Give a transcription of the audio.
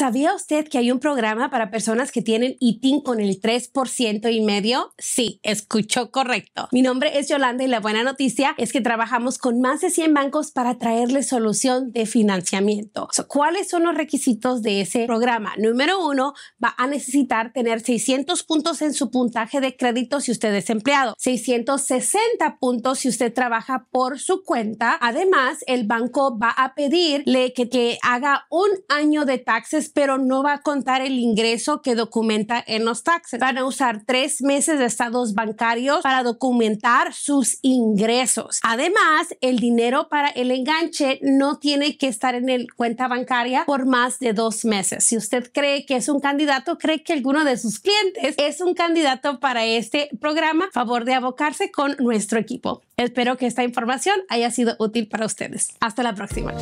¿Sabía usted que hay un programa para personas que tienen ITIN con el 3% y medio? Sí, escuchó correcto. Mi nombre es Yolanda y la buena noticia es que trabajamos con más de 100 bancos para traerle solución de financiamiento. ¿Cuáles son los requisitos de ese programa? Número uno, va a necesitar tener 600 puntos en su puntaje de crédito si usted es empleado, 660 puntos si usted trabaja por su cuenta. Además, el banco va a pedirle que, que haga un año de taxes pero no va a contar el ingreso que documenta en los taxes. Van a usar tres meses de estados bancarios para documentar sus ingresos. Además, el dinero para el enganche no tiene que estar en el cuenta bancaria por más de dos meses. Si usted cree que es un candidato, cree que alguno de sus clientes es un candidato para este programa, favor de abocarse con nuestro equipo. Espero que esta información haya sido útil para ustedes. Hasta la próxima.